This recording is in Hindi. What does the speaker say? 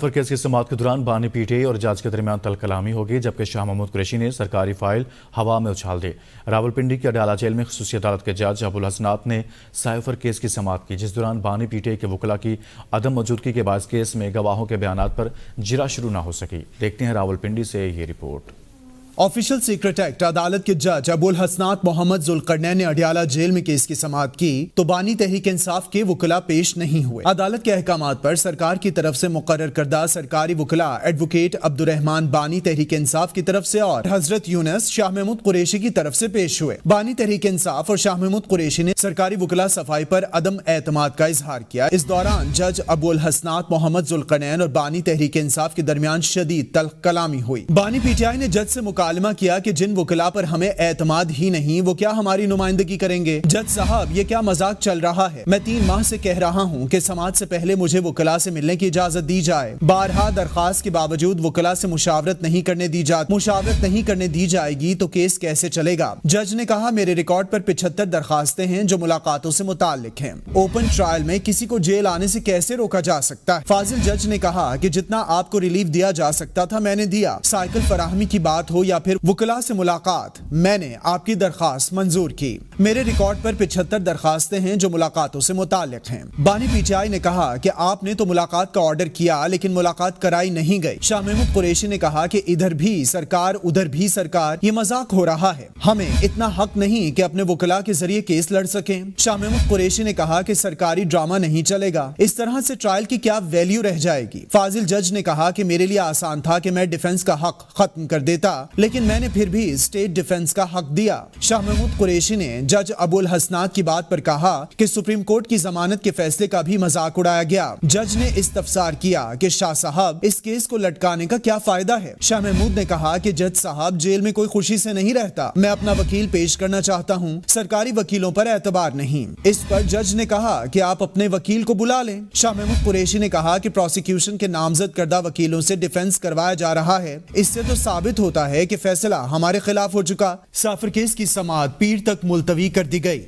मुजफ्फर केस की समात के दौरान बानी पीटीए और जांच के दरमियान तल कलामी होगी जबकि शाह महमूद कुरैशी ने सरकारी फाइल हवा में उछाल दी रावलपिंडी की अडाला जेल में खसूसी अदालत के जज अबुल हसनात ने साइफर केस की समाप्त की जिस दौरान बानी पीटीए के वकला की अदम मौजूदगी के बाद केस में गवाहों के बयान पर जिरा शुरू न हो सकी देखते हैं रावलपिंडी से ये रिपोर्ट ऑफिशियल सीक्रेट एक्ट अदालत के जज अबुल हसनात मोहम्मद जुलकरनैन ने अडियाला जेल में केस की समाप्त की तो बानी तहरीक इंसाफ के वकला पेश नहीं हुए अदालत के अहकाम पर सरकार की तरफ से मुकर करदा सरकारी वकला एडवोकेट अब्दुलरहमान बानी तहरीक इंसाफ की तरफ से और हजरत यूनस शाह महमूद कुरेशी की तरफ से पेश हुए बानी तहरीक इंसाफ और शाह महमूद कुरेशी ने सरकारी वकला सफाई पर अदम एतम का इजहार किया इस दौरान जज अबुल हसनात मोहम्मद जुलकरनैन और बानी तहरीक इंसाफ के दरमियान शदीद तल कलामी हुई बानी पीटीआई ने जज से मुकाबला मुकालमा किया कि जिन वकला पर हमें एतमाद ही नहीं वो क्या हमारी नुमाइंदगी करेंगे जज साहब ये क्या मजाक चल रहा है मैं तीन माह से कह रहा हूँ कि समाज से पहले मुझे वकला से मिलने की इजाजत दी जाए बारहा दरखास्त के बावजूद वकला से मुशावरत नहीं करने दी जाती मुशावरत नहीं करने दी जाएगी तो केस कैसे चलेगा जज ने कहा मेरे रिकॉर्ड पर पिछहत्तर दरखास्तें हैं जो मुलाकातों से मुतालिक हैं ओपन ट्रायल में किसी को जेल आने से कैसे रोका जा सकता है फाजिल जज ने कहा कि जितना आपको रिलीफ दिया जा सकता था मैंने दिया साइकिल फराहमी की बात हो या या फिर वकला से मुलाकात मैंने आपकी दरखास्त मंजूर की मेरे रिकॉर्ड पर पिछहत्तर दरखास्तें हैं जो मुलाकातों से मुतालिक हैं बानी पीटीआई ने कहा कि आपने तो मुलाकात का ऑर्डर किया लेकिन मुलाकात कराई नहीं गई शाह महमूद कुरेशी ने कहा कि इधर भी सरकार उधर भी सरकार ये मजाक हो रहा है हमें इतना हक नहीं कि अपने वकला के जरिए केस लड़ सके शाह महमूद कुरेशी ने कहा कि सरकारी ड्रामा नहीं चलेगा इस तरह से ट्रायल की क्या वैल्यू रह जाएगी फाजिल जज ने कहा कि मेरे लिए आसान था कि मैं डिफेंस का हक खत्म कर देता लेकिन मैंने फिर भी स्टेट डिफेंस का हक दिया शाह महमूद कुरेशी ने जज अबुल हसनाक की बात पर कहा कि सुप्रीम कोर्ट की जमानत के फैसले का भी मजाक उड़ाया गया जज ने इस तफसार किया कि शाह साहब इस केस को लटकाने का क्या फायदा है शाह महमूद ने कहा कि जज साहब जेल में कोई खुशी से नहीं रहता मैं अपना वकील पेश करना चाहता हूँ सरकारी वकीलों पर एतबार नहीं इस पर जज ने कहा कि आप अपने वकील को बुला लें शाह महमूद कुरेशी ने कहा कि प्रोसिक्यूशन के नामजद करदा वकीलों से डिफेंस करवाया जा रहा है इससे तो साबित होता है कि फैसला हमारे खिलाफ हो चुका साफर केस की समात पीर तक मुलतवी कर दी गई